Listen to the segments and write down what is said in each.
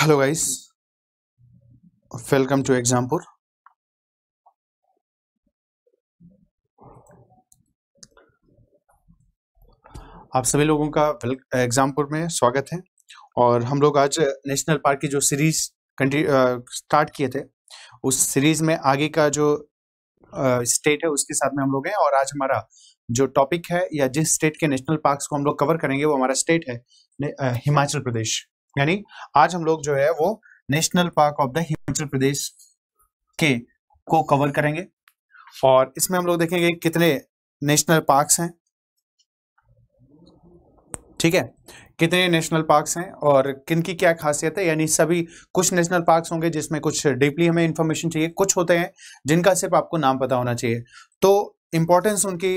hello guys welcome to Exampur आप सभी लोगों का एग्जामपुर में स्वागत है और हम लोग आज नेशनल पार्क की जो सीरीज स्टार्ट किए थे उस सीरीज में आगे का जो स्टेट है उसके साथ में हम लोग हैं और आज हमारा जो टॉपिक है या जिस स्टेट के नेशनल पार्क्स को हम लोग कवर करेंगे वो हमारा स्टेट है हिमाचल प्रदेश यानी आज हम लोग जो है वो national park of the Himachal Pradesh के को कवर करेंगे और इसमें हम लोग देखेंगे कितने नेशनल पार्क्स हैं ठीक है कितने नेशनल पार्क्स हैं और किन की क्या खासियत है यानी सभी कुछ नेशनल पार्क्स होंगे जिसमें कुछ डीपली हमें इंफॉर्मेशन चाहिए कुछ होते हैं जिनका सिर्फ आपको नाम पता होना चाहिए तो इम्पोर्टेंस उनकी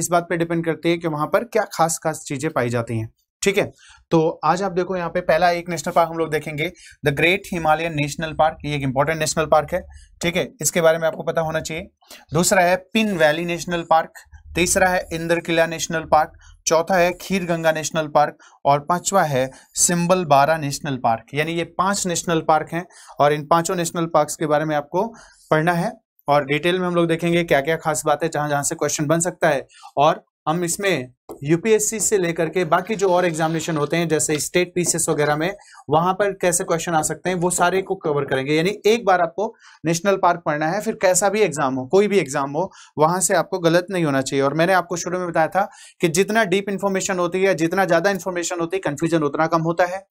इस बात पे डिपेंड करती है कि वहाँ पर क्या खास खास चीज़ें पाई जाती हैं ठीक है तो आज आप देखो यहाँ पे पहला एक नेशनल पार्क हम लोग देखेंगे the great Himalayan national park ये एक इंपॉर्टेंट नेशनल पार्क है ठीक है इसके बारे में आपको पता होना चाहिए दूसरा है पिन वैली नेशनल पार्क तीसरा है इंद्र किला नेशनल पार्क चौथा है खीर गंगा नेशनल पार्क और पांचवा है सिंबल बारा नेशनल पार्क यानी ये पांच नेशनल पार्क हैं और इन पांचों नेशनल पार्क्स के बारे में आपको पढ़ना है और डिटेल में हम लोग देखेंगे क्या क्या खास बातें जहां जहां से क्वेश्चन बन सकता है और हम इसमें यूपीएससी से लेकर के बाकी जो और एग्जामिनेशन होते हैं जैसे स्टेट पीसीएस वगैरह में वहां पर कैसे क्वेश्चन आ सकते हैं वो सारे को कवर करेंगे यानी एक बार आपको नेशनल पार्क पढ़ना है फिर कैसा भी एग्जाम हो कोई भी एग्जाम हो वहां से आपको गलत नहीं होना चाहिए और मैंने आपको शुरू में बताया था कि जितना डीप इन्फॉर्मेशन होती है जितना ज्यादा इन्फॉर्मेशन होती है कन्फ्यूजन उतना कम होता है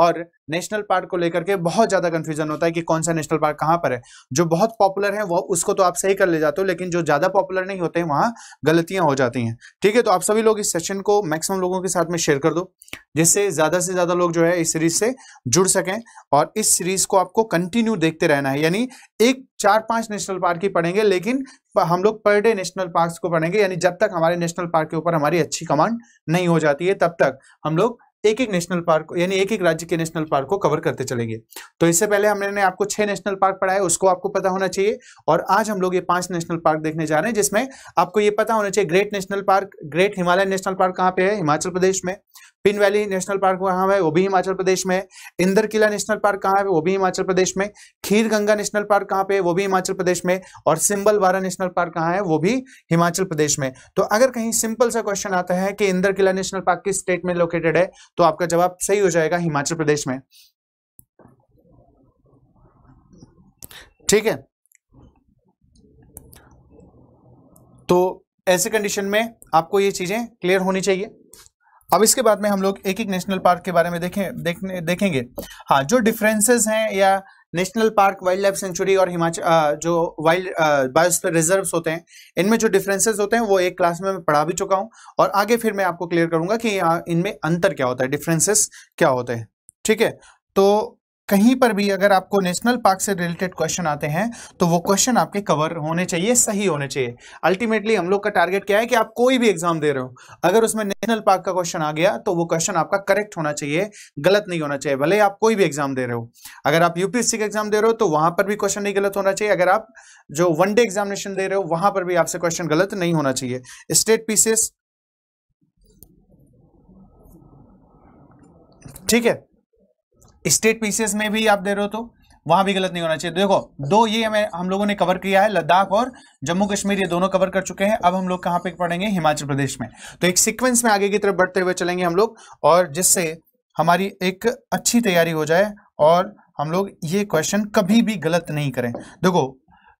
और नेशनल पार्क को लेकर के बहुत ज्यादा कन्फ्यूजन होता है कि कौन सा नेशनल पार्क कहाँ पर है जो बहुत पॉपुलर है वो उसको तो आप सही कर ले जाते हो लेकिन जो ज्यादा पॉपुलर नहीं होते हैं वहाँ गलतियां हो जाती हैं ठीक है तो आप सभी लोग इस सेशन को मैक्सिमम लोगों के साथ में शेयर कर दो जिससे ज़्यादा से ज़्यादा लोग जो है इस सीरीज से जुड़ सकें और इस सीरीज को आपको कंटिन्यू देखते रहना है यानी एक चार पांच नेशनल पार्क ही पढ़ेंगे लेकिन हम लोग पर डे नेशनल पार्क को पढ़ेंगे यानी जब तक हमारे नेशनल पार्क के ऊपर हमारी अच्छी कमांड नहीं हो जाती है तब तक हम लोग एक एक नेशनल पार्क यानी एक एक राज्य के नेशनल पार्क को कवर करते चलेंगे तो इससे पहले हमने आपको छह नेशनल पार्क पढ़ाए उसको आपको पता होना चाहिए और आज हम लोग ये पांच नेशनल पार्क देखने जा रहे हैं जिसमें आपको ये पता होना चाहिए great national park great Himalaya national park कहाँ पे है हिमाचल प्रदेश में पिन वैली नेशनल पार्क कहाँ है वो भी हिमाचल प्रदेश में है इंदर किला नेशनल पार्क कहाँ है वो भी हिमाचल प्रदेश में खीर गंगा नेशनल पार्क कहाँ पे वो भी हिमाचल प्रदेश में और सिंबल वारा नेशनल पार्क कहाँ है वो भी हिमाचल प्रदेश में तो अगर कहीं सिंपल सा क्वेश्चन आता है कि इंदर किला नेशनल पार्क किस स्टेट में लोकेटेड है तो आपका जवाब सही हो जाएगा हिमाचल प्रदेश में ठीक है तो ऐसे कंडीशन में आपको ये चीजें क्लियर होनी चाहिए अब इसके बाद में हम लोग एक एक नेशनल पार्क के बारे में देखें देखने देखेंगे हाँ जो डिफरेंसेस हैं या national park wildlife sanctuary और हिमाचल जो वाइल्ड बायोस्फीयर रिजर्व्स होते हैं इनमें जो डिफरेंसेस होते हैं वो एक क्लास में मैं पढ़ा भी चुका हूँ और आगे फिर मैं आपको क्लियर करूंगा कि इनमें अंतर क्या होता है डिफरेंसेस क्या होते हैं ठीक है तो कहीं पर भी अगर आपको नेशनल पार्क से रिलेटेड क्वेश्चन आते हैं तो वो क्वेश्चन आपके कवर होने चाहिए सही होने चाहिए अल्टीमेटली हम लोग का टारगेट क्या है कि आप कोई भी एग्जाम दे रहे हो अगर उसमें नेशनल पार्क का क्वेश्चन आ गया तो वो क्वेश्चन आपका करेक्ट होना चाहिए गलत नहीं होना चाहिए भले आप कोई भी एग्जाम दे रहे हो अगर आप यूपीएससी का एग्जाम दे रहे हो तो वहां पर भी क्वेश्चन नहीं गलत होना चाहिए अगर आप जो वन डे एग्जामिनेशन दे रहे हो वहां पर भी आपसे क्वेश्चन गलत नहीं होना चाहिए स्टेट पीसेस ठीक है स्टेट पीसीएस में भी आप दे रहे हो तो वहां भी गलत नहीं होना चाहिए देखो दो ये हमें हम लोगों ने कवर किया है लद्दाख और जम्मू कश्मीर ये दोनों कवर कर चुके हैं अब हम लोग कहां पे पढ़ेंगे हिमाचल प्रदेश में तो एक सीक्वेंस में आगे की तरफ बढ़ते हुए चलेंगे हम लोग और जिससे हमारी एक अच्छी तैयारी हो जाए और हम लोग ये क्वेश्चन कभी भी गलत नहीं करें देखो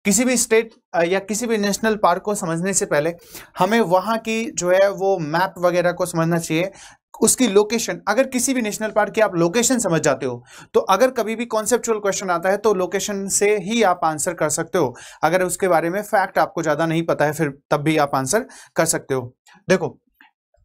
किसी भी स्टेट या किसी भी नेशनल पार्क को समझने से पहले हमें वहाँ की जो है वो मैप वगैरह को समझना चाहिए उसकी लोकेशन अगर किसी भी नेशनल पार्क की आप लोकेशन समझ जाते हो तो अगर कभी भी कॉन्सेप्चुअल क्वेश्चन आता है तो लोकेशन से ही आप आंसर कर सकते हो अगर उसके बारे में फैक्ट आपको ज़्यादा नहीं पता है फिर तब भी आप आंसर कर सकते हो देखो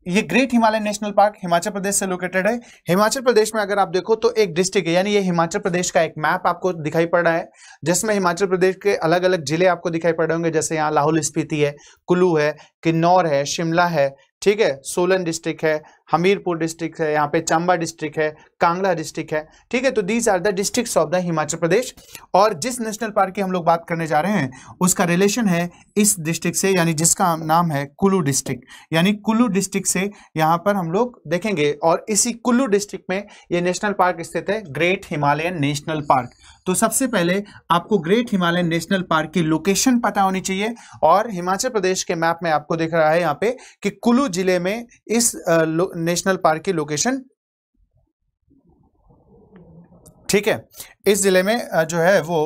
ये great Himalaya national park Himachal Pradesh से लोकेटेड है हिमाचल प्रदेश में अगर आप देखो तो एक डिस्ट्रिक्ट है यानी ये हिमाचल प्रदेश का एक मैप आपको दिखाई पड़ रहा है जिसमें हिमाचल प्रदेश के अलग अलग जिले आपको दिखाई पड़ रहे होंगे जैसे यहाँ लाहौल स्पीति है कुल्लू है किन्नौर है शिमला है ठीक है सोलन डिस्ट्रिक्ट है हमीरपुर डिस्ट्रिक्ट है यहाँ पे चंबा डिस्ट्रिक्ट है कांगड़ा डिस्ट्रिक्ट है ठीक है तो these are the district of the Himachal Pradesh और जिस नेशनल पार्क की हम लोग बात करने जा रहे हैं उसका रिलेशन है इस डिस्ट्रिक्ट से यानी जिसका नाम है कुल्लू डिस्ट्रिक्ट यानी कुल्लू डिस्ट्रिक्ट से यहाँ पर हम लोग देखेंगे और इसी कुल्लू डिस्ट्रिक्ट में ये नेशनल पार्क स्थित है ग्रेट हिमालयन नेशनल पार्क तो सबसे पहले आपको ग्रेट हिमालयन नेशनल पार्क की लोकेशन पता होनी चाहिए और हिमाचल प्रदेश के मैप में आपको दिख रहा है यहाँ पे कि कुल्लू जिले में इस नेशनल पार्क की लोकेशन ठीक है इस ज़िले में जो है वो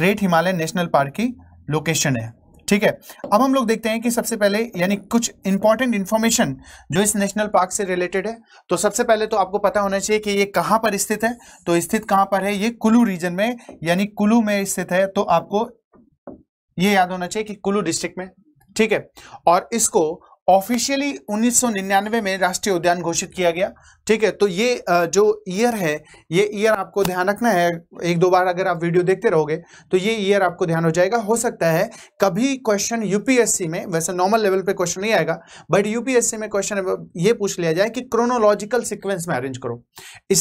ग्रेट हिमालय नेशनल पार्क की लोकेशन है ठीक है अब हम लोग देखते हैं कि सबसे पहले यानी कुछ इंपॉर्टेंट इन्फॉर्मेशन जो इस नेशनल पार्क से रिलेटेड है तो सबसे पहले तो आपको पता होना चाहिए कि ये कहाँ पर स्थित है तो स्थित कहाँ पर है ये कुल्लू रीजन में यानी कुल्लू में स्थित है तो आपको ये याद होना चाहिए कि कुल्लू डिस्ट्रिक्ट में ठीक है और इसको ऑफिशियली 1999 में राष्ट्रीय उद्यान घोषित किया गया ठीक है तो ये जो ईयर है ये ईयर आपको ध्यान रखना है एक दो बार अगर आप वीडियो देखते रहोगे तो ये ईयर आपको ध्यान हो जाएगा हो सकता है कभी क्वेश्चन यूपीएससी में वैसे नॉर्मल लेवल पे क्वेश्चन नहीं आएगा बट यूपीएससी में क्वेश्चन ये पूछ लिया जाए कि क्रोनोलॉजिकल सिक्वेंस में अरेंज करो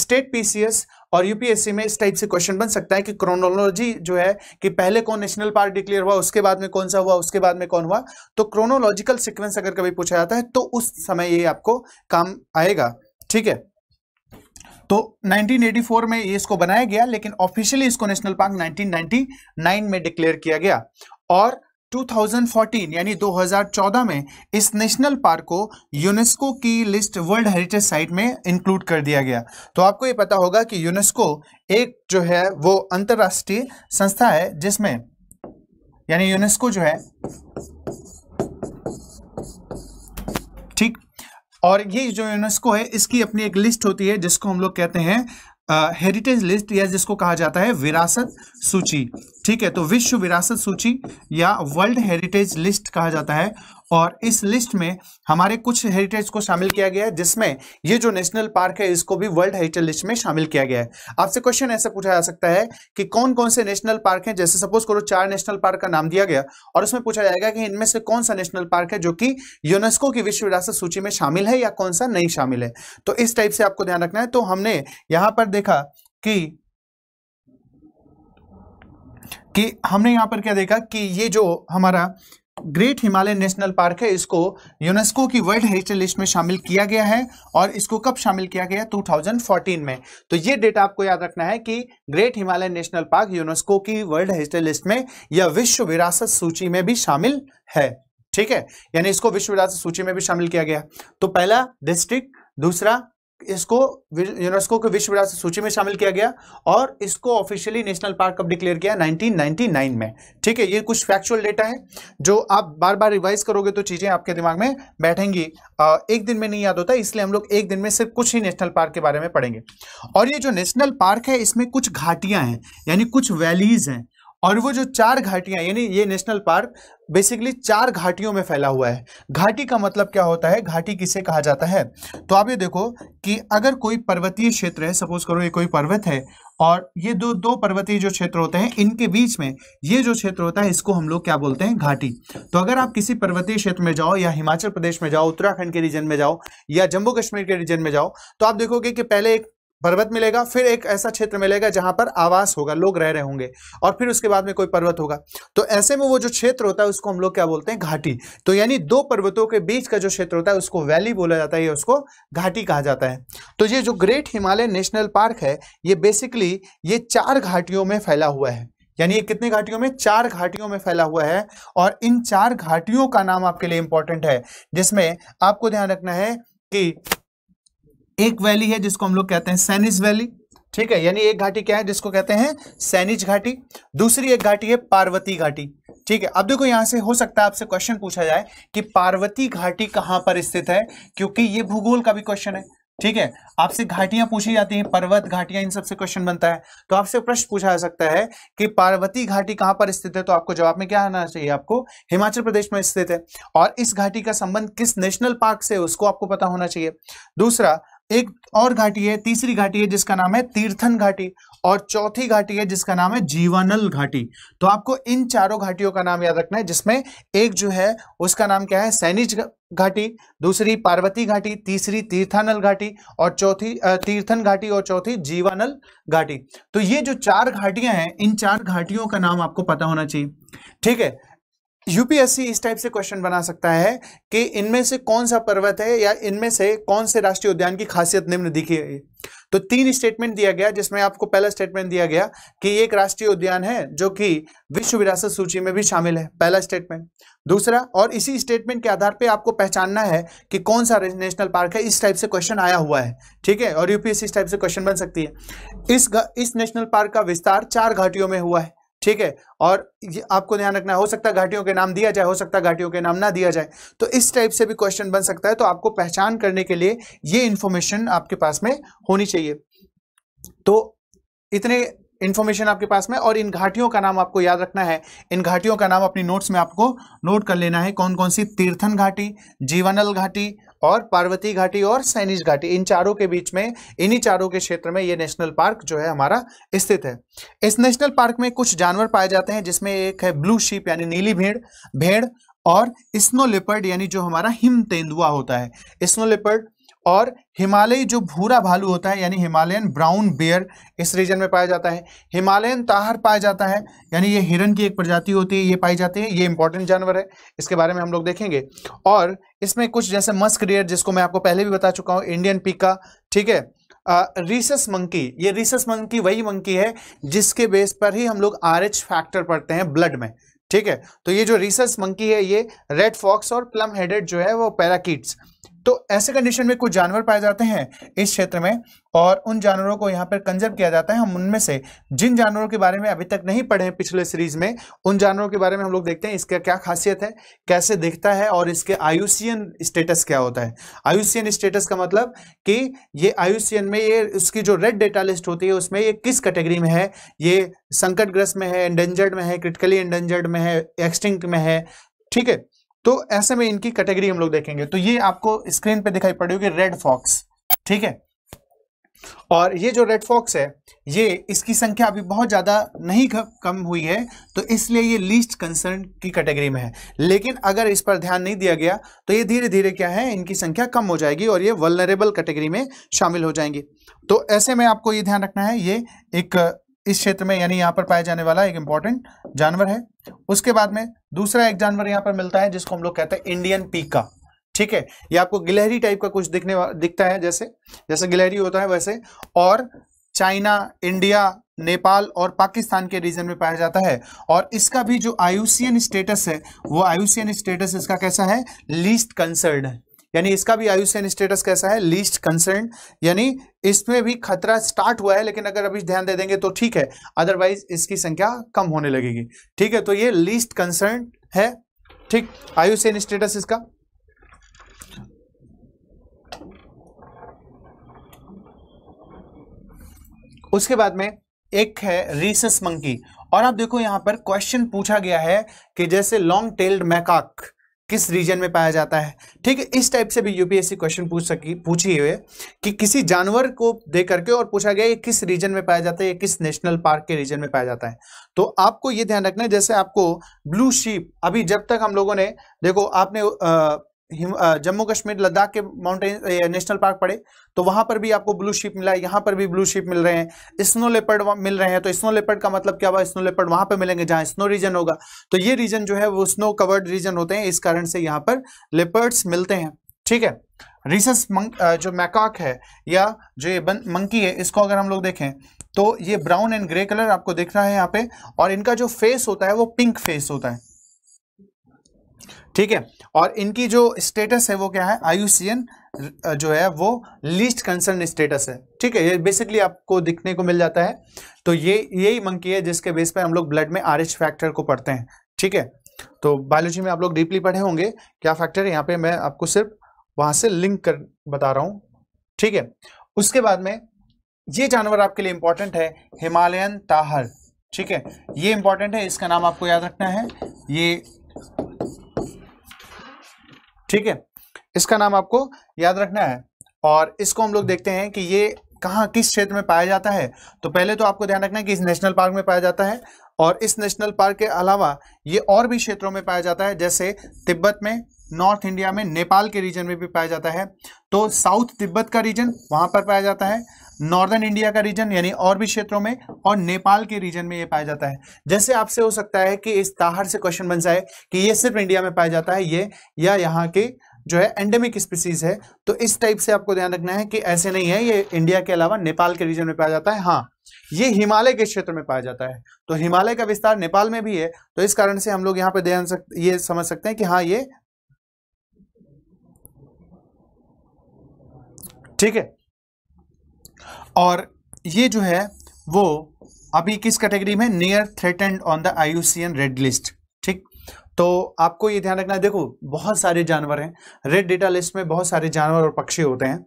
स्टेट पीसीएस और यूपीएससी में इस टाइप से क्वेश्चन बन सकता है कि क्रोनोलॉजी जो है कि पहले कौन नेशनल पार्क डिक्लेयर हुआ उसके बाद में कौन सा हुआ उसके बाद में कौन हुआ तो क्रोनोलॉजिकल सिक्वेंस अगर कभी पूछा जाता है तो उस समय ये आपको काम आएगा ठीक है तो 1984 में ये इसको बनाया गया लेकिन ऑफिशियली इसको नेशनल पार्क 1999 में डिक्लेयर किया गया और 2014 यानी 2014 में इस नेशनल पार्क को यूनेस्को की लिस्ट वर्ल्ड हेरिटेज साइट में इंक्लूड कर दिया गया तो आपको ये पता होगा कि यूनेस्को एक जो है वो अंतर्राष्ट्रीय संस्था है जिसमें यानी यूनेस्को जो है ठीक और ये जो यूनेस्को है इसकी अपनी एक लिस्ट होती है जिसको हम लोग कहते हैं हेरिटेज लिस्ट या जिसको कहा जाता है विरासत सूची ठीक है तो विश्व विरासत सूची या वर्ल्ड हेरिटेज लिस्ट कहा जाता है और इस लिस्ट में हमारे कुछ हेरिटेज को शामिल किया गया है जिसमें ये जो नेशनल पार्क है इसको भी वर्ल्ड हेरिटेज लिस्ट में शामिल किया गया है आपसे क्वेश्चन ऐसा पूछा जा सकता है कि कौन कौन से नेशनल पार्क हैं जैसे सपोज करो चार नेशनल पार्क का नाम दिया गया और उसमें पूछा जाएगा कि इनमें से कौन सा नेशनल पार्क है जो कि यूनेस्को की विश्व विरासत सूची में शामिल है या कौन सा नहीं शामिल है तो इस टाइप से आपको ध्यान रखना है तो हमने यहां पर देखा कि कि हमने यहां पर क्या देखा कि ये जो हमारा ग्रेट हिमालय नेशनल पार्क है इसको यूनेस्को की वर्ल्ड हेरिटेज लिस्ट में शामिल किया गया है और इसको कब शामिल किया गया 2014 में तो ये डेट आपको याद रखना है कि great Himalaya national park UNESCO की वर्ल्ड हेरिटेज लिस्ट में या विश्व विरासत सूची में भी शामिल है ठीक है यानी इसको विश्व विरासत सूची में भी शामिल किया गया तो पहला डिस्ट्रिक्ट दूसरा इसको यूनेस्को के विश्व विरासत सूची में शामिल किया गया और इसको ऑफिशियली नेशनल पार्क कब डिक्लेयर किया 1999 में ठीक है ये कुछ फैक्चुअल डेटा है जो आप बार बार रिवाइज करोगे तो चीज़ें आपके दिमाग में बैठेंगी आ, एक दिन में नहीं याद होता इसलिए हम लोग एक दिन में सिर्फ कुछ ही नेशनल पार्क के बारे में पढ़ेंगे और ये जो नेशनल पार्क है इसमें कुछ घाटियाँ हैं यानी कुछ वैलीज़ हैं और वो जो चार घाटियां यानी ये नेशनल पार्क बेसिकली चार घाटियों में फैला हुआ है घाटी का मतलब क्या होता है घाटी किसे कहा जाता है तो आप ये देखो कि अगर कोई पर्वतीय क्षेत्र है सपोज करो ये कोई पर्वत है और ये दो दो पर्वतीय जो क्षेत्र होते हैं इनके बीच में ये जो क्षेत्र होता है इसको हम लोग क्या बोलते हैं घाटी तो अगर आप किसी पर्वतीय क्षेत्र में जाओ या हिमाचल प्रदेश में जाओ उत्तराखंड के रीजन में जाओ या जम्मू कश्मीर के रीजन में जाओ तो आप देखोगे कि पहले एक पर्वत मिलेगा फिर एक ऐसा क्षेत्र मिलेगा जहां पर आवास होगा लोग रह रहे होंगे और फिर उसके बाद में कोई पर्वत होगा तो ऐसे में वो जो क्षेत्र होता है उसको हम लोग क्या बोलते हैं घाटी तो यानी दो पर्वतों के बीच का जो क्षेत्र होता है उसको वैली बोला जाता है या उसको घाटी कहा जाता है तो ये जो ग्रेट हिमालय नेशनल पार्क है ये बेसिकली ये चार घाटियों में फैला हुआ है यानी ये कितने घाटियों में चार घाटियों में फैला हुआ है और इन चार घाटियों का नाम आपके लिए इंपॉर्टेंट है जिसमें आपको ध्यान रखना है कि एक वैली है जिसको हम लोग कहते हैं सैनिज वैली ठीक है यानी एक घाटी क्या है जिसको कहते हैं सैनिज घाटी दूसरी एक घाटी है पार्वती घाटी ठीक है अब देखो यहां से हो सकता है आपसे क्वेश्चन पूछा जाए कि पार्वती घाटी कहां पर स्थित है क्योंकि ये भूगोल का भी क्वेश्चन है ठीक है आपसे घाटियां पूछी जाती हैं पर्वत घाटियां इन सबसे क्वेश्चन बनता है तो आपसे प्रश्न पूछा जा सकता है कि पार्वती घाटी कहां पर स्थित है तो आपको जवाब में क्या आना चाहिए आपको हिमाचल प्रदेश में स्थित है और इस घाटी का संबंध किस नेशनल पार्क से उसको आपको पता होना चाहिए दूसरा एक और घाटी है तीसरी घाटी है जिसका नाम है तीर्थन घाटी और चौथी घाटी है जिसका नाम है जीवानल घाटी तो आपको इन चारों घाटियों का नाम याद रखना है जिसमें एक जो है उसका नाम क्या है सैनिज घाटी दूसरी पार्वती घाटी तीसरी तीर्थानल घाटी और चौथी तीर्थन घाटी और चौथी जीवानल घाटी तो ये जो चार घाटियां हैं इन चार घाटियों का नाम आपको पता होना चाहिए ठीक है यूपीएससी इस टाइप से क्वेश्चन बना सकता है कि इनमें से कौन सा पर्वत है या इनमें से कौन से राष्ट्रीय उद्यान की खासियत निम्न दिखी है तो तीन स्टेटमेंट दिया गया जिसमें आपको पहला स्टेटमेंट दिया गया कि ये एक राष्ट्रीय उद्यान है जो कि विश्व विरासत सूची में भी शामिल है पहला स्टेटमेंट दूसरा और इसी स्टेटमेंट के आधार पर आपको पहचानना है कि कौन सा नेशनल पार्क है इस टाइप से क्वेश्चन आया हुआ है ठीक है और यूपीएससी इस टाइप से क्वेश्चन बन सकती है इस इस नेशनल पार्क का विस्तार चार घाटियों में हुआ है ठीक है और ये आपको ध्यान रखना हो सकता है घाटियों के नाम दिया जाए हो सकता है घाटियों के नाम ना दिया जाए तो इस टाइप से भी क्वेश्चन बन सकता है तो आपको पहचान करने के लिए ये इन्फॉर्मेशन आपके पास में होनी चाहिए तो इतने इन्फॉर्मेशन आपके पास में और इन घाटियों का नाम आपको याद रखना है इन घाटियों का नाम अपनी नोट्स में आपको नोट कर लेना है कौन कौन सी तीर्थन घाटी जीवनल घाटी और पार्वती घाटी और सैनिज घाटी इन चारों के बीच में इन्हीं चारों के क्षेत्र में ये नेशनल पार्क जो है हमारा स्थित है इस नेशनल पार्क में कुछ जानवर पाए जाते हैं जिसमें एक है ब्लू शीप यानी नीली भेड़ भेड़ और स्नो लेपर्ड यानी जो हमारा हिम तेंदुआ होता है स्नो लेपर्ड और हिमालयी जो भूरा भालू होता है यानी हिमालयन ब्राउन बेयर इस रीजन में पाया जाता है हिमालयन ताहर पाया जाता है यानी ये हिरन की एक प्रजाति होती है ये पाई जाती है ये इंपॉर्टेंट जानवर है इसके बारे में हम लोग देखेंगे और इसमें कुछ जैसे मस्क रियर जिसको मैं आपको पहले भी बता चुका हूँ इंडियन पीका ठीक है रिसस मंकी ये रिसस मंकी वही मंकी है जिसके बेस पर ही हम लोग आर फैक्टर पढ़ते हैं ब्लड में ठीक है तो ये जो रिसस मंकी है ये रेड फॉक्स और प्लम हेडेड जो है वो पैराकिट्स तो ऐसे कंडीशन में कुछ जानवर पाए जाते हैं इस क्षेत्र में और उन जानवरों को यहाँ पर कंजर्व किया जाता है हम उनमें से जिन जानवरों के बारे में अभी तक नहीं पढ़े पिछले सीरीज में उन जानवरों के बारे में हम लोग देखते हैं इसका क्या खासियत है कैसे दिखता है और इसके आयुषियन स्टेटस क्या होता है आयुषियन स्टेटस का मतलब कि ये आयुषियन में ये उसकी जो रेड डेटा लिस्ट होती है उसमें ये किस कैटेगरी में है ये संकटग्रस्त में है एंडेंजर्ड में है क्रिटिकली एंडेंजर्ड में है एक्सटिंक्ट में है ठीक है तो ऐसे में इनकी कैटेगरी हम लोग देखेंगे तो ये आपको स्क्रीन पे दिखाई पड़ेगी रेड फॉक्स ठीक है और ये जो रेड फॉक्स है ये इसकी संख्या अभी बहुत ज़्यादा नहीं कम हुई है तो इसलिए ये लीस्ट कंसर्न की कैटेगरी में है लेकिन अगर इस पर ध्यान नहीं दिया गया तो ये धीरे धीरे क्या है इनकी संख्या कम हो जाएगी और ये वलनरेबल कैटेगरी में शामिल हो जाएंगे तो ऐसे में आपको ये ध्यान रखना है ये एक इस क्षेत्र में यानी यहाँ पर पाया जाने वाला एक इंपॉर्टेंट जानवर है उसके बाद में दूसरा एक जानवर यहाँ पर मिलता है जिसको हम लोग कहते हैं इंडियन पीका ठीक है ये आपको गिलहरी टाइप का कुछ दिखने दिखता है जैसे जैसे गिलहरी होता है वैसे और चाइना इंडिया नेपाल और पाकिस्तान के रीजन में पाया जाता है और इसका भी जो आयुसियन स्टेटस है वो आयुसियन स्टेटस इसका कैसा है लीस्ट कंसर्न है यानी इसका भी आयुष्यन स्टेटस कैसा है लीस्ट कंसर्न यानी इसमें भी खतरा स्टार्ट हुआ है लेकिन अगर अभी ध्यान दे देंगे तो ठीक है अदरवाइज इसकी संख्या कम होने लगेगी ठीक है तो ये लीस्ट कंसर्न है ठीक आयुष्यन स्टेटस इसका उसके बाद में एक है रीसस मंकी और आप देखो यहां पर क्वेश्चन पूछा गया है कि जैसे लॉन्ग टेल्ड मैकाक किस रीजन में पाया जाता है ठीक है इस टाइप से भी यूपीएससी क्वेश्चन पूछ सकी पूछी हुई है कि किसी जानवर को दे करके और पूछा गया ये किस रीजन में पाया जाता है ये किस नेशनल पार्क के रीजन में पाया जाता है तो आपको ये ध्यान रखना है जैसे आपको ब्लू शीप अभी जब तक हम लोगों ने देखो आपने आ, जम्मू कश्मीर लद्दाख के माउंटेन नेशनल पार्क पड़े तो वहां पर भी आपको ब्लू शिप मिला है यहां पर भी ब्लू शिप मिल रहे हैं स्नो लेपर्ड मिल रहे हैं तो स्नो लेपर्ड का मतलब क्या हुआ स्नो लेपर्ड वहां पर मिलेंगे जहां स्नो रीजन होगा तो ये रीजन जो है वो स्नो कवर्ड रीजन होते हैं इस कारण से यहाँ पर लेपर्ड्स मिलते हैं ठीक है रिसस जो मैकॉक है या जो ये मंकी है इसको अगर हम लोग देखें तो ये ब्राउन एंड ग्रे कलर आपको दिख रहा है यहाँ पे और इनका जो फेस होता है वो पिंक फेस होता है ठीक है और इनकी जो स्टेटस है वो क्या है आयुसीएन जो है वो लीस्ट कंसर्न स्टेटस है ठीक है ये बेसिकली आपको दिखने को मिल जाता है तो ये यही मंकी है जिसके बेस पर हम लोग ब्लड में आर फैक्टर को पढ़ते हैं ठीक है तो बायोलॉजी में आप लोग डीपली पढ़े होंगे क्या फैक्टर है यहाँ पे मैं आपको सिर्फ वहां से लिंक कर बता रहा हूं ठीक है उसके बाद में ये जानवर आपके लिए इंपॉर्टेंट है हिमालयन ताहर ठीक है ये इंपॉर्टेंट है इसका नाम आपको याद रखना है ये ठीक है इसका नाम आपको याद रखना है और इसको हम लोग देखते हैं कि ये कहाँ किस क्षेत्र में पाया जाता है तो पहले तो आपको ध्यान रखना है कि इस नेशनल पार्क में पाया जाता है और इस नेशनल पार्क के अलावा ये और भी क्षेत्रों में पाया जाता है जैसे तिब्बत में नॉर्थ इंडिया में नेपाल के रीजन में भी पाया जाता है तो साउथ तिब्बत का रीजन वहाँ पर पाया जाता है नॉर्दर्न इंडिया का रीजन यानी और भी क्षेत्रों में और नेपाल के रीजन में ये पाया जाता है जैसे आपसे हो सकता है कि इस ताहर से क्वेश्चन बन जाए कि ये सिर्फ इंडिया में पाया जाता है ये या यहाँ के जो है एंडेमिक स्पीसीज है तो इस टाइप से आपको ध्यान रखना है कि ऐसे नहीं है ये इंडिया के अलावा नेपाल के रीजन में पाया जाता है हाँ ये हिमालय के क्षेत्र में पाया जाता है तो हिमालय का विस्तार नेपाल में भी है तो इस कारण से हम लोग यहाँ पे ध्यान ये समझ सकते हैं कि हाँ ये ठीक है और ये जो है वो अभी किस कैटेगरी में near threatened on the I red list ठीक तो आपको ये ध्यान रखना है देखो बहुत सारे जानवर हैं रेड डेटा लिस्ट में बहुत सारे जानवर और पक्षी होते हैं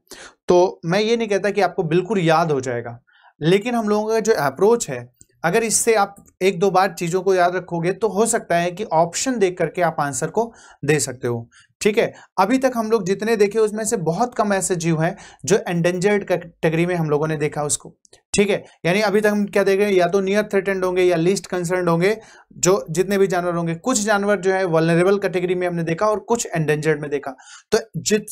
तो मैं ये नहीं कहता कि आपको बिल्कुल याद हो जाएगा लेकिन हम लोगों का जो अप्रोच है अगर इससे आप एक दो बार चीज़ों को याद रखोगे तो हो सकता है कि ऑप्शन देख करके आप आंसर को दे सकते हो ठीक है अभी तक हम लोग जितने देखे उसमें से बहुत कम ऐसे जीव हैं जो एंडेंजर्ड कैटेगरी में हम लोगों ने देखा उसको ठीक है यानी अभी तक हम क्या देख रहे हैं या तो नियर थ्रेटेंड होंगे या लीस्ट कंसर्न होंगे जो जितने भी जानवर होंगे कुछ जानवर जो है वलनरेबल कैटेगरी में हमने देखा और कुछ एंडेंजर्ड में देखा तो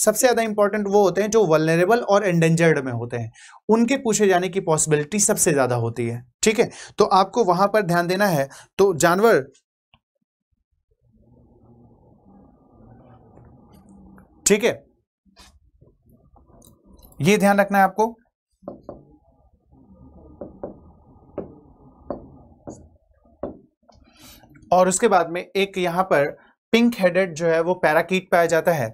सबसे ज्यादा इंपॉर्टेंट वो होते हैं जो वलनरेबल और एंडेंजर्ड में होते हैं उनके पूछे जाने की पॉसिबिलिटी सबसे ज्यादा होती है ठीक है तो आपको वहां पर ध्यान देना है तो जानवर ठीक है ये ध्यान रखना है आपको और उसके बाद में एक यहां पर पिंक हेडेड जो है वो पैराकीट पाया जाता है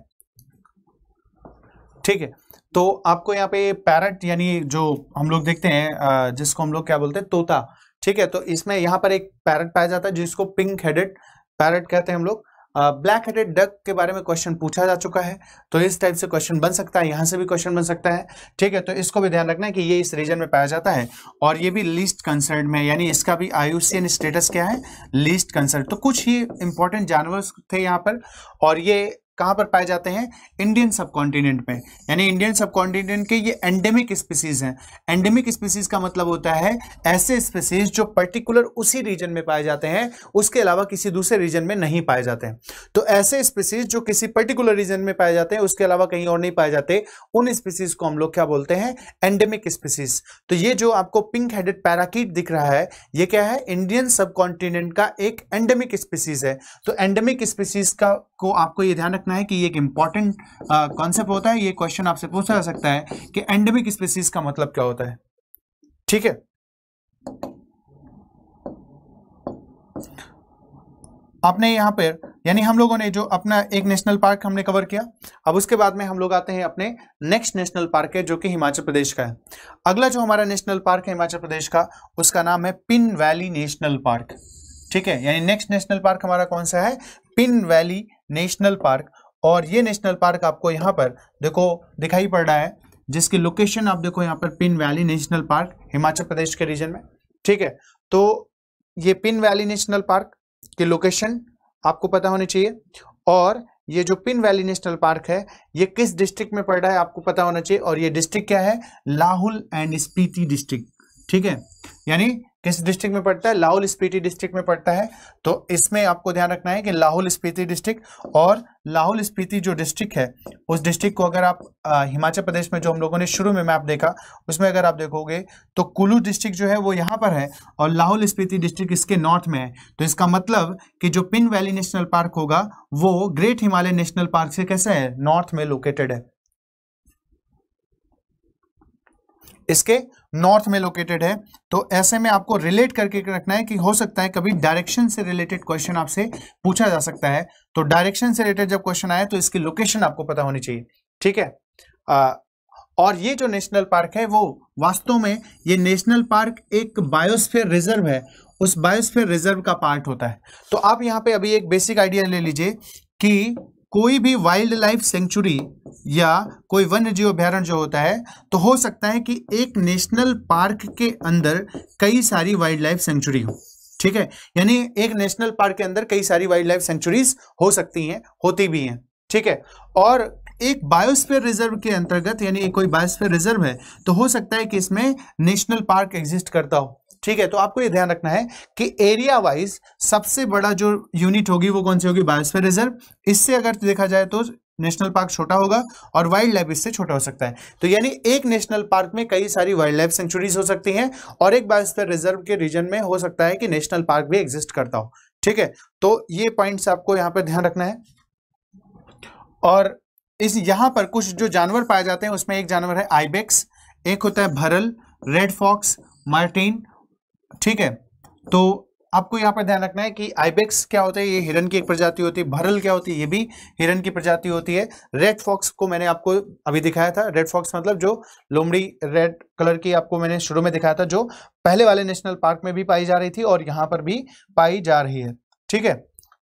ठीक है तो आपको यहाँ पे पैरट यानी जो हम लोग देखते हैं जिसको हम लोग क्या बोलते हैं तोता ठीक है तो इसमें यहाँ पर एक पैरट पाया जाता है जिसको पिंक हेडेड पैरट कहते हैं हम लोग ब्लैक हेडेड डक के बारे में क्वेश्चन पूछा जा चुका है तो इस टाइप से क्वेश्चन बन सकता है यहाँ से भी क्वेश्चन बन सकता है ठीक है तो इसको भी ध्यान रखना है कि ये इस रीजन में पाया जाता है और ये भी लीस्ट कंसर्न में यानी इसका भी आयुषियन स्टेटस क्या है लीस्ट कंसर्न तो कुछ ही इंपॉर्टेंट जानवर थे यहाँ पर और ये कहाँ पर पाए जाते हैं इंडियन सब कॉन्टिनेंट में यानी इंडियन सब कॉन्टिनेंट के ये एंडेमिक स्पीसीज हैं एंडेमिक स्पीसीज का मतलब होता है ऐसे स्पीसीज जो पर्टिकुलर उसी रीजन में पाए जाते हैं उसके अलावा किसी दूसरे रीजन में नहीं पाए जाते हैं तो ऐसे स्पीसीज जो किसी पर्टिकुलर रीजन में पाए जाते हैं उसके अलावा कहीं और नहीं पाए जाते उन स्पीसीज को हम लोग क्या बोलते हैं एंडेमिक स्पीसीज तो ये जो आपको पिंक हेडेड पैराकीट दिख रहा है ये क्या है इंडियन सब कॉन्टिनेंट का एक एंडेमिक स्पीसीज है तो एंडेमिक स्पीसीज का को आपको ये ध्यान रखना रखना है कि ये एक इंपॉर्टेंट कॉन्सेप्ट होता है ये क्वेश्चन आपसे पूछा जा सकता है कि एंडेमिक स्पीसीज का मतलब क्या होता है ठीक है आपने यहां पर यानी हम लोगों ने जो अपना एक नेशनल पार्क हमने कवर किया अब उसके बाद में हम लोग आते हैं अपने नेक्स्ट नेशनल पार्क है जो कि हिमाचल प्रदेश का है अगला जो हमारा नेशनल पार्क है हिमाचल प्रदेश का उसका नाम है पिन वैली नेशनल पार्क ठीक है यानी नेक्स्ट नेशनल पार्क हमारा कौन सा है पिन वैली नेशनल पार्क और ये नेशनल पार्क आपको यहाँ पर देखो दिखाई पड़ रहा है जिसकी लोकेशन आप देखो यहाँ पर Pin valley national park Himachal Pradesh के रीजन में ठीक है तो ये पिन वैली नेशनल पार्क की लोकेशन आपको पता होनी चाहिए और ये जो पिन वैली नेशनल पार्क है ये किस डिस्ट्रिक्ट में पड़ रहा है आपको पता होना चाहिए और ये डिस्ट्रिक्ट क्या है लाहुल एंड स्पीति डिस्ट्रिक्ट ठीक है यानी किस डिस्ट्रिक्ट में पड़ता है लाहौल स्पीति डिस्ट्रिक्ट में पड़ता है तो इसमें आपको ध्यान रखना है कि लाहौल स्पीति डिस्ट्रिक्ट और लाहौल स्पीति जो डिस्ट्रिक्ट है उस डिस्ट्रिक्ट को अगर आप हिमाचल प्रदेश में जो हम लोगों ने शुरू में मैप देखा उसमें अगर आप देखोगे तो कुल्लू डिस्ट्रिक्ट जो है वो यहाँ पर है और लाहौल स्पीति डिस्ट्रिक्ट इसके नॉर्थ में है तो इसका मतलब कि जो पिन वैली नेशनल पार्क होगा वो ग्रेट हिमालय नेशनल पार्क से कैसे है नॉर्थ में लोकेटेड है इसके नॉर्थ में लोकेटेड है तो ऐसे में आपको रिलेट करके रखना है कि हो सकता है कभी डायरेक्शन से रिलेटेड क्वेश्चन आपसे पूछा जा सकता है तो डायरेक्शन से रिलेटेड जब क्वेश्चन आए तो इसकी लोकेशन आपको पता होनी चाहिए ठीक है आ, और ये जो नेशनल पार्क है वो वास्तव में ये नेशनल पार्क एक बायोस्फेयर रिजर्व है उस बायोस्फेयर रिजर्व का पार्ट होता है तो आप यहाँ पे अभी एक बेसिक आइडिया ले लीजिए कि कोई भी वाइल्ड लाइफ सेंचुरी या कोई वन्य जीव अभ्यारण जो होता है तो हो सकता है कि एक नेशनल पार्क के अंदर कई सारी वाइल्ड लाइफ सेंचुरी हो ठीक है यानी एक नेशनल पार्क के अंदर कई सारी वाइल्ड लाइफ सेंचुरीज हो सकती हैं होती भी हैं ठीक है और एक बायोस्फीयर रिजर्व के अंतर्गत यानी कोई बायोस्फीयर रिजर्व है तो हो सकता है कि इसमें नेशनल पार्क एग्जिस्ट करता हो ठीक है तो आपको ये ध्यान रखना है कि एरिया वाइज सबसे बड़ा जो यूनिट होगी वो कौन सी होगी बायोस्फीयर रिजर्व इससे अगर देखा जाए तो नेशनल पार्क छोटा होगा और वाइल्ड लाइफ इससे छोटा हो सकता है तो यानी एक नेशनल पार्क में कई सारी वाइल्ड लाइफ सेंचुरीज हो सकती हैं और एक बायोस्फीयर रिजर्व के रीजन में हो सकता है कि नेशनल पार्क भी एग्जिस्ट करता हो ठीक है तो ये पॉइंट्स आपको यहाँ पर ध्यान रखना है और इस यहाँ पर कुछ जो जानवर पाए जाते हैं उसमें एक जानवर है आईबेक्स एक होता है भरल रेड फॉक्स मार्टिन ठीक है तो आपको यहाँ पर ध्यान रखना है कि आइबेक्स क्या होता है ये हिरन की एक प्रजाति होती है भरल क्या होती है ये भी हिरन की प्रजाति होती है रेड फॉक्स को मैंने आपको अभी दिखाया था रेड फॉक्स मतलब जो लोमड़ी रेड कलर की आपको मैंने शुरू में दिखाया था जो पहले वाले नेशनल पार्क में भी पाई जा रही थी और यहाँ पर भी पाई जा रही है ठीक है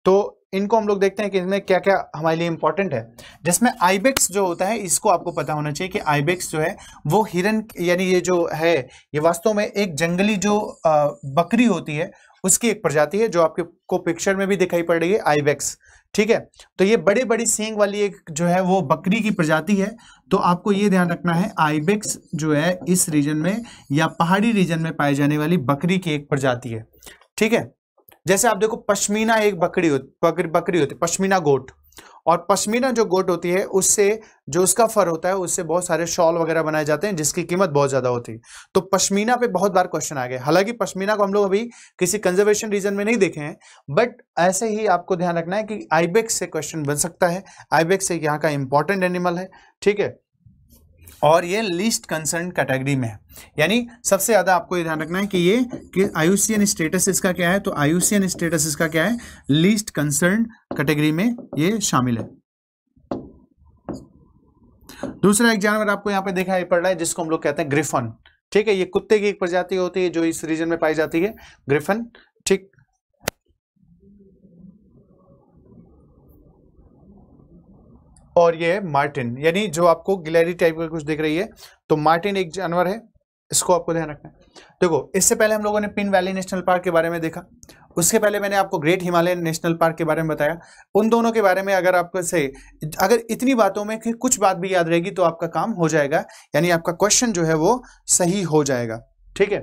तो इनको हम लोग देखते हैं कि इनमें क्या क्या हमारे लिए इंपॉर्टेंट है जिसमें आईबेक्स जो होता है इसको आपको पता होना चाहिए कि आईबेक्स जो है वो हिरन यानी ये जो है ये वास्तव में एक जंगली जो बकरी होती है उसकी एक प्रजाति है जो आपके को पिक्चर में भी दिखाई पड़ रही है आईबेक्स ठीक है तो ये बड़े बड़ी सींग वाली एक जो है वो बकरी की प्रजाति है तो आपको ये ध्यान रखना है आईबेक्स जो है इस रीजन में या पहाड़ी रीजन में पाई जाने वाली बकरी की एक प्रजाति है ठीक है जैसे आप देखो पश्मीना एक बकरी होती बकरी होती है पश्मीना गोट और पश्मीना जो गोट होती है उससे जो उसका फर होता है उससे बहुत सारे शॉल वगैरह बनाए जाते हैं जिसकी कीमत बहुत ज़्यादा होती है तो पश्मीना पे बहुत बार क्वेश्चन आ गए हालांकि पश्मीना को हम लोग अभी किसी कंजर्वेशन रीजन में नहीं देखे हैं बट ऐसे ही आपको ध्यान रखना है कि आईबेक्स से क्वेश्चन बन सकता है आईबेक्स एक यहाँ का इंपॉर्टेंट एनिमल है ठीक है और ये लिस्ट कंसर्न कैटेगरी में है यानी सबसे ज़्यादा आपको ये ध्यान रखना है कि ये कि आयुषियन स्टेटस इसका क्या है तो आयुषियन स्टेटस इसका क्या है लीस्ट कंसर्न कैटेगरी में ये शामिल है दूसरा एक जानवर आपको यहां पे देखा पड़ रहा है जिसको हम लोग कहते हैं ग्रिफन ठीक है ये कुत्ते की एक प्रजाति होती है जो इस रीजन में पाई जाती है ग्रिफन और ये है मार्टिन यानी जो आपको गिलहरी टाइप का कुछ दिख रही है तो मार्टिन एक जानवर है इसको आपको ध्यान रखना है देखो इससे पहले हम लोगों ने पिन वैली नेशनल पार्क के बारे में देखा उसके पहले मैंने आपको ग्रेट हिमालयन नेशनल पार्क के बारे में बताया उन दोनों के बारे में अगर आपको से अगर इतनी बातों में कुछ बात भी याद रहेगी तो आपका काम हो जाएगा यानी आपका क्वेश्चन जो है वो सही हो जाएगा ठीक है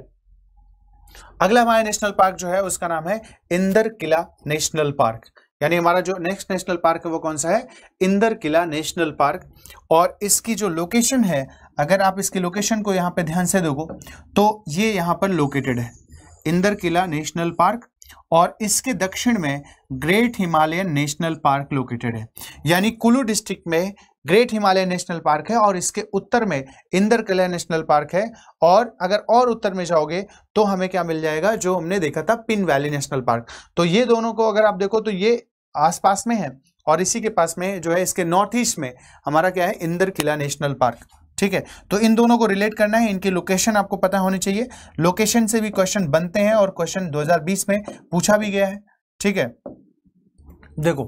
अगला हमारा नेशनल पार्क जो है उसका नाम है इंदर किला नेशनल पार्क यानी हमारा जो नेक्स्ट नेशनल पार्क है वो कौन सा है इंदर किला नेशनल पार्क और इसकी जो लोकेशन है अगर आप इसकी लोकेशन को यहाँ पे ध्यान से दोगे तो ये यहाँ पर लोकेटेड है इंदर किला नेशनल पार्क और इसके दक्षिण में great Himalayan national park located है यानी कुल्लू डिस्ट्रिक्ट में ग्रेट हिमालयन नेशनल पार्क है और इसके उत्तर में इंदर किला नेशनल पार्क है और अगर और उत्तर में जाओगे तो हमें क्या मिल जाएगा जो हमने देखा था पिन वैली नेशनल पार्क तो ये दोनों को अगर आप देखो तो ये आसपास में है और इसी के पास में जो है इसके नॉर्थ ईस्ट में हमारा क्या है इंदर किला नेशनल पार्क ठीक है तो इन दोनों को रिलेट करना है इनकी लोकेशन आपको पता होनी चाहिए लोकेशन से भी क्वेश्चन बनते हैं और क्वेश्चन 2020 में पूछा भी गया है ठीक है देखो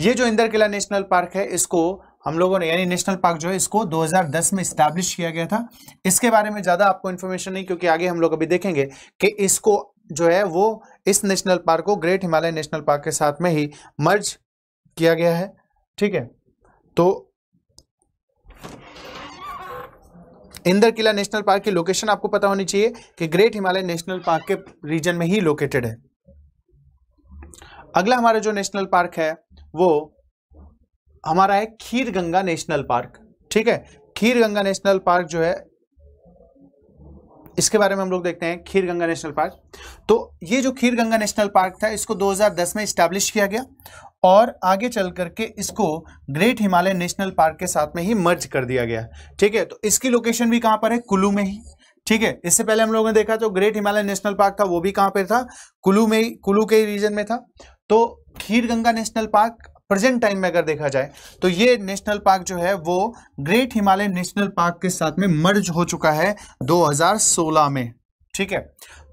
ये जो इंदर किला नेशनल पार्क है इसको हम लोगों ने यानी नेशनल पार्क जो है इसको 2010 में स्टैब्लिश किया गया था इसके बारे में ज़्यादा आपको इन्फॉर्मेशन नहीं क्योंकि आगे हम लोग अभी देखेंगे कि इसको जो है वो इस नेशनल पार्क को ग्रेट हिमालय नेशनल पार्क के साथ में ही मर्ज किया गया है ठीक है तो इंदर किला नेशनल पार्क की लोकेशन आपको पता होनी चाहिए कि ग्रेट हिमालय नेशनल पार्क के रीजन में ही लोकेटेड है अगला हमारा जो नेशनल पार्क है वो हमारा है खीर गंगा नेशनल पार्क ठीक है खीर गंगा नेशनल पार्क जो है इसके बारे में हम लोग देखते हैं खीर गंगा नेशनल पार्क तो ये जो खीर गंगा नेशनल पार्क था इसको 2010 में इस्टेब्लिश किया गया और आगे चल करके इसको ग्रेट हिमालय नेशनल पार्क के साथ में ही मर्ज कर दिया गया ठीक है तो इसकी लोकेशन भी कहाँ पर है कुल्लू में ही ठीक है इससे पहले हम लोगों ने देखा जो ग्रेट हिमालय नेशनल पार्क था वो भी कहाँ पर था कुल्लू में ही कुल्लू के रीजन में था तो Kheer Ganga national park present time में अगर देखा जाए तो ये नेशनल पार्क जो है वो ग्रेट हिमालय नेशनल पार्क के साथ में मर्ज हो चुका है 2016 में ठीक है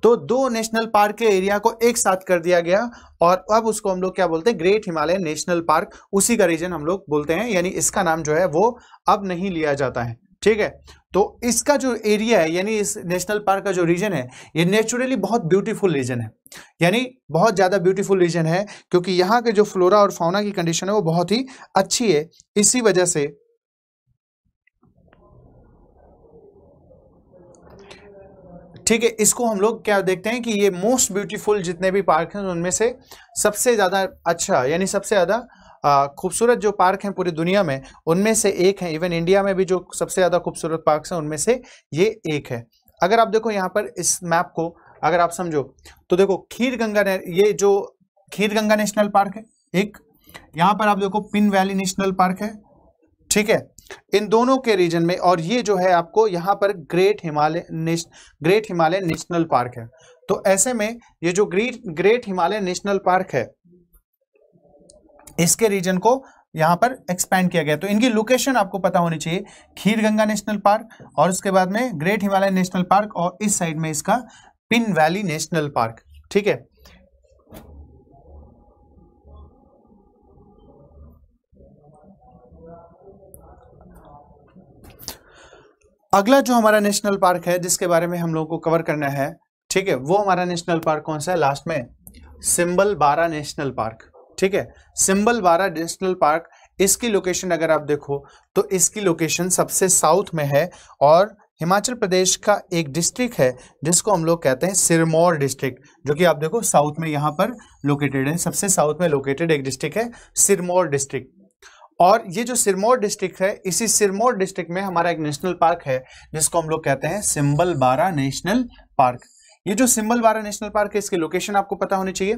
तो दो नेशनल पार्क के एरिया को एक साथ कर दिया गया और अब उसको हम लोग क्या बोलते हैं ग्रेट हिमालय नेशनल पार्क उसी का रीजन हम लोग बोलते हैं यानी इसका नाम जो है वो अब नहीं लिया जाता है ठीक है तो इसका जो एरिया है यानी इस नेशनल पार्क का जो रीजन है ये नेचुरली बहुत ब्यूटीफुल रीजन है यानी बहुत ज़्यादा ब्यूटीफुल रीजन है क्योंकि यहाँ के जो फ्लोरा और फाउना की कंडीशन है वो बहुत ही अच्छी है इसी वजह से ठीक है इसको हम लोग क्या देखते हैं कि ये मोस्ट ब्यूटीफुल जितने भी पार्क हैं उनमें से सबसे ज़्यादा अच्छा यानी सबसे ज़्यादा खूबसूरत जो पार्क हैं पूरी दुनिया में उनमें से एक है इवन इंडिया में भी जो सबसे ज़्यादा खूबसूरत पार्क हैं उनमें से ये एक है अगर आप देखो यहाँ पर इस मैप को अगर आप समझो तो देखो खीर गंगा ये जो खीर गंगा नेशनल पार्क है एक यहाँ पर आप देखो पिन वैली नेशनल पार्क है ठीक है इन दोनों के रीजन में और ये जो है आपको यहाँ पर ग्रेट हिमालय नेश, ग्रेट हिमालय नेशनल पार्क है तो ऐसे में ये जो great great Himalaya national park है इसके रीजन को यहां पर एक्सपैंड किया गया तो इनकी लोकेशन आपको पता होनी चाहिए खीर गंगा नेशनल पार्क और उसके बाद में ग्रेट हिमालय नेशनल पार्क और इस साइड में इसका पिन वैली नेशनल पार्क ठीक है अगला जो हमारा नेशनल पार्क है जिसके बारे में हम लोगों को कवर करना है ठीक है वो हमारा नेशनल पार्क कौन सा है लास्ट में सिंबल बारा नेशनल पार्क ठीक है सिंबल बारा नेशनल पार्क इसकी लोकेशन अगर आप देखो तो इसकी लोकेशन सबसे साउथ में है और हिमाचल प्रदेश का एक डिस्ट्रिक्ट है जिसको हम लोग कहते हैं सिरमौर डिस्ट्रिक्ट जो कि आप देखो साउथ में यहाँ पर लोकेटेड है सबसे साउथ में लोकेटेड एक डिस्ट्रिक्ट है सिरमौर डिस्ट्रिक्ट और ये जो सिरमौर डिस्ट्रिक्ट है इसी सिरमौर डिस्ट्रिक्ट में हमारा एक नेशनल पार्क है जिसको हम लोग कहते हैं सिम्बल बारा नेशनल पार्क ये जो सिंबल बारा नेशनल पार्क है इसकी लोकेशन आपको पता होनी चाहिए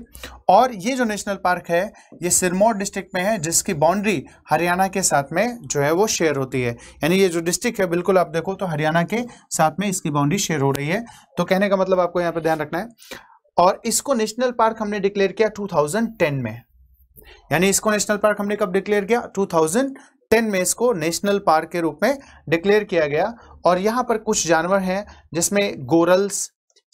और ये जो नेशनल पार्क है ये सिरमौर डिस्ट्रिक्ट में है जिसकी बाउंड्री हरियाणा के साथ में जो है वो शेयर होती है यानी ये जो डिस्ट्रिक्ट है बिल्कुल आप देखो तो हरियाणा के साथ में इसकी बाउंड्री शेयर हो रही है तो कहने का मतलब आपको यहाँ पर ध्यान रखना है और इसको नेशनल पार्क हमने डिक्लेयर किया टू में यानी इसको नेशनल पार्क हमने कब डिक्लेयर किया टेन में इसको नेशनल पार्क के रूप में डिक्लेयर किया गया और यहाँ पर कुछ जानवर हैं जिसमें गोरल्स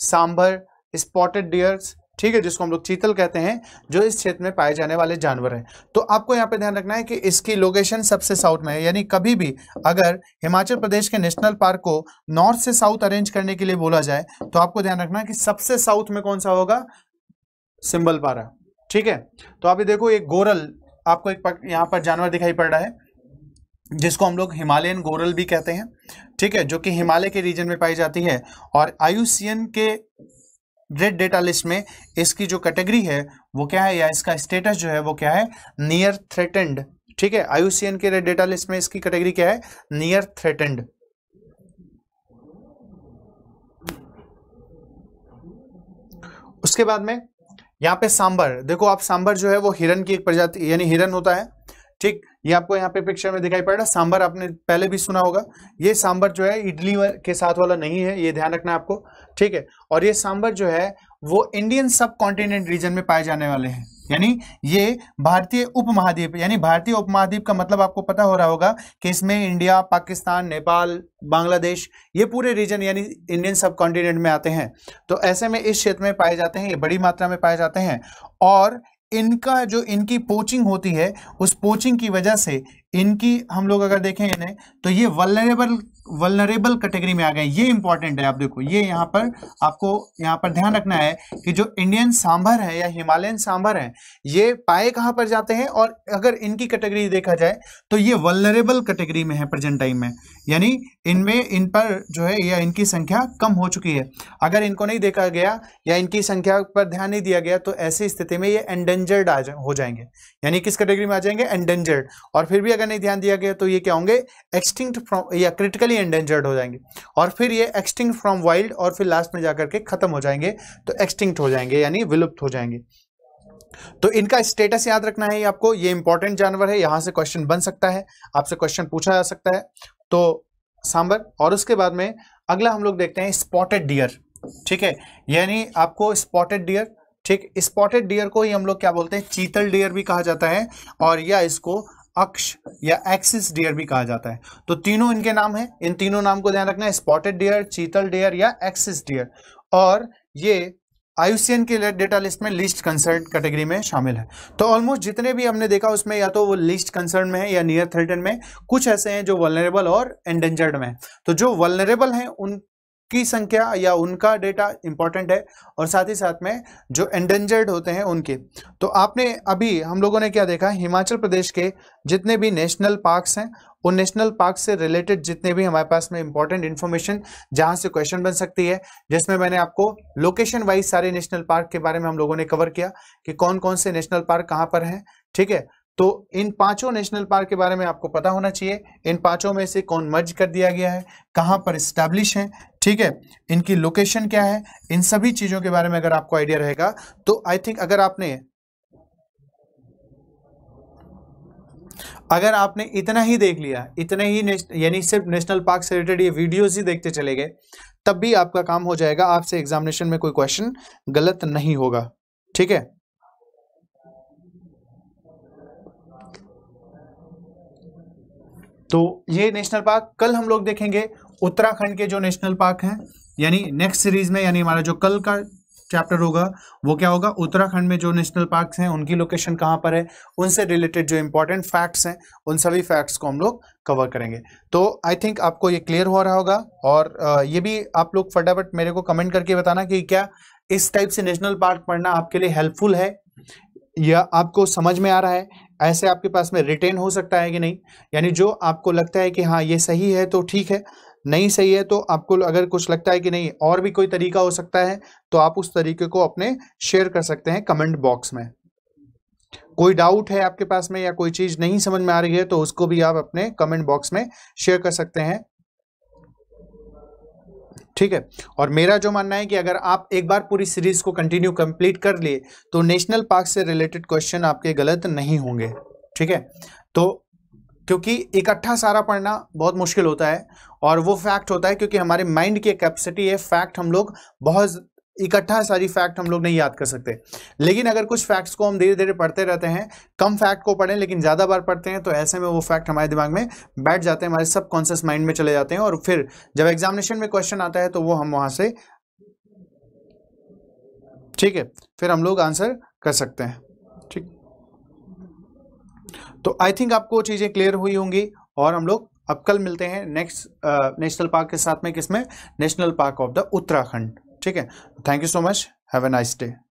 सांभर स्पॉटेड डियर्स ठीक है जिसको हम लोग चीतल कहते हैं जो इस क्षेत्र में पाए जाने वाले जानवर हैं तो आपको यहाँ पे ध्यान रखना है कि इसकी लोकेशन सबसे साउथ में है यानी कभी भी अगर हिमाचल प्रदेश के नेशनल पार्क को नॉर्थ से साउथ अरेंज करने के लिए बोला जाए तो आपको ध्यान रखना है कि सबसे साउथ में कौन सा होगा सिंबल पारा ठीक है तो आप ये देखो एक गोरल आपको एक यहाँ पर जानवर दिखाई पड़ रहा है जिसको हम लोग हिमालयन गोरल भी कहते हैं ठीक है जो कि हिमालय के रीजन में पाई जाती है और आयुसियन के रेड डेटा लिस्ट में इसकी जो कैटेगरी है वो क्या है या इसका स्टेटस जो है वो क्या है नियर थ्रेटेंड ठीक है आयुसियन के रेड डेटा लिस्ट में इसकी कैटेगरी क्या है नियर थ्रेटेंड उसके बाद में यहाँ पे सांबर देखो आप सांबर जो है वो हिरन की एक प्रजाति यानी हिरन होता है ठीक ये आपको यहाँ पे पिक्चर में दिखाई पड़ रहा है आपने पहले भी सुना होगा ये सांबर जो है इडली के साथ वाला नहीं है ये ध्यान रखना आपको ठीक है और ये सांबर जो है वो इंडियन सब कॉन्टिनेंट रीजन में पाए जाने वाले हैं यानी ये भारतीय उपमहाद्वीप यानी भारतीय उपमहाद्वीप का मतलब आपको पता हो रहा होगा कि इसमें इंडिया पाकिस्तान नेपाल बांग्लादेश ये पूरे रीजन यानी इंडियन सब कॉन्टिनेंट में आते हैं तो ऐसे में इस क्षेत्र में पाए जाते हैं ये बड़ी मात्रा में पाए जाते हैं और इनका जो इनकी पोचिंग होती है उस पोचिंग की वजह से इनकी हम लोग अगर देखें इन्हें तो ये वलरेबल वलनरेबल कैटेगरी में आ गए ये इंपॉर्टेंट है आप देखो ये यहाँ पर आपको यहाँ पर ध्यान रखना है कि जो इंडियन सांभर है या हिमालयन सांभर है ये पाए कहाँ पर जाते हैं और अगर इनकी कैटेगरी देखा जाए तो ये वलनरेबल कैटेगरी में है प्रेजेंट टाइम में यानी इनमें इन पर जो है या इनकी संख्या कम हो चुकी है अगर इनको नहीं देखा गया या इनकी संख्या पर ध्यान नहीं दिया गया तो ऐसी स्थिति में ये एंडेंजर्ड आ जा, हो जाएंगे यानी किस कैटेगरी में आ जाएंगे एंडेंजर्ड और फिर भी अगर नहीं ध्यान दिया गया तो ये क्या होंगे एक्सटिंक्ट या क्रिटिकली एंडेंजर्ड हो जाएंगे और फिर ये एक्सटिंक्ट फ्रॉम वाइल्ड और फिर लास्ट में जाकर के ख़त्म हो जाएंगे तो एक्सटिंक्ट हो जाएंगे यानी विलुप्त हो जाएंगे तो इनका स्टेटस याद रखना है आपको ये इंपॉर्टेंट जानवर है यहां से क्वेश्चन बन सकता है आपसे क्वेश्चन पूछा जा सकता है तो सांबर और उसके बाद में अगला हम लोग देखते हैं स्पॉटेड डियर ठीक है यानी आपको स्पॉटेड डियर ठीक स्पॉटेड डियर को ही हम लोग क्या बोलते हैं चीतल डियर भी कहा जाता है और या इसको अक्ष या एक्सिस डियर भी कहा जाता है तो तीनों इनके नाम है इन तीनों नाम को ध्यान रखना है स्पॉटेड डियर चीतल डियर या एक्सिस डियर और ये आयुसीएन के डेटा लिस्ट में लिस्ट कंसर्न कैटेगरी में शामिल है तो ऑलमोस्ट जितने भी हमने देखा उसमें या तो वो लिस्ट कंसर्न में है या नियर थर्टन में कुछ ऐसे हैं जो वलनरेबल और एंडेंजर्ड में है तो जो वलनरेबल हैं उन की संख्या या उनका डेटा इंपॉर्टेंट है और साथ ही साथ में जो एंडेंजर्ड होते हैं उनके तो आपने अभी हम लोगों ने क्या देखा हिमाचल प्रदेश के जितने भी नेशनल पार्क्स हैं उन नेशनल पार्क से रिलेटेड जितने भी हमारे पास में इंपॉर्टेंट इन्फॉर्मेशन जहां से क्वेश्चन बन सकती है जिसमें मैंने आपको लोकेशन वाइज सारे नेशनल पार्क के बारे में हम लोगों ने कवर किया कि कौन कौन से नेशनल पार्क कहाँ पर हैं ठीक है तो इन पांचों नेशनल पार्क के बारे में आपको पता होना चाहिए इन पांचों में से कौन मर्ज कर दिया गया है कहां पर स्टैब्लिश है ठीक है इनकी लोकेशन क्या है इन सभी चीज़ों के बारे में अगर आपको आइडिया रहेगा तो आई थिंक अगर आपने अगर आपने इतना ही देख लिया इतने ही यानी सिर्फ नेशनल पार्क से रिलेटेड ये वीडियोज ही देखते चले गए तब भी आपका काम हो जाएगा आपसे एग्जामिनेशन में कोई क्वेश्चन गलत नहीं होगा ठीक है तो ये नेशनल पार्क कल हम लोग देखेंगे उत्तराखंड के जो नेशनल पार्क हैं यानी नेक्स्ट सीरीज में यानी हमारा जो कल का चैप्टर होगा वो क्या होगा उत्तराखंड में जो नेशनल पार्क्स हैं उनकी लोकेशन कहाँ पर है उनसे रिलेटेड जो इंपॉर्टेंट फैक्ट्स हैं उन सभी फैक्ट्स को हम लोग कवर करेंगे तो आई थिंक आपको ये क्लियर हो रहा होगा और ये भी आप लोग फटाफट मेरे को कमेंट करके बताना कि क्या इस टाइप से नेशनल पार्क पढ़ना आपके लिए हेल्पफुल है या आपको समझ में आ रहा है ऐसे आपके पास में रिटेन हो सकता है कि नहीं यानी जो आपको लगता है कि हाँ ये सही है तो ठीक है नहीं सही है तो आपको अगर कुछ लगता है कि नहीं और भी कोई तरीका हो सकता है तो आप उस तरीके को अपने शेयर कर सकते हैं कमेंट बॉक्स में कोई डाउट है आपके पास में या कोई चीज़ नहीं समझ में आ रही है तो उसको भी आप अपने कमेंट बॉक्स में शेयर कर सकते हैं ठीक है और मेरा जो मानना है कि अगर आप एक बार पूरी सीरीज को कंटिन्यू कंप्लीट कर लिए तो नेशनल पार्क से रिलेटेड क्वेश्चन आपके गलत नहीं होंगे ठीक है तो क्योंकि इकट्ठा सारा पढ़ना बहुत मुश्किल होता है और वो फैक्ट होता है क्योंकि हमारे माइंड की कैपेसिटी है फैक्ट हम लोग बहुत इकट्ठा सारी फैक्ट हम लोग नहीं याद कर सकते लेकिन अगर कुछ फैक्ट्स को हम धीरे धीरे पढ़ते रहते हैं कम फैक्ट को पढ़ें लेकिन ज़्यादा बार पढ़ते हैं तो ऐसे में वो फैक्ट हमारे दिमाग में बैठ जाते हैं हमारे सब कॉन्शियस माइंड में चले जाते हैं और फिर जब एग्जामिनेशन में क्वेश्चन आता है तो वो हम वहाँ से ठीक है फिर हम लोग आंसर कर सकते हैं ठीक तो आई थिंक आपको चीज़ें क्लियर हुई होंगी और हम लोग अब कल मिलते हैं नेक्स्ट नेशनल पार्क के साथ में किसमें national park of the Uttarakhand ठीक है thank you so much have a nice day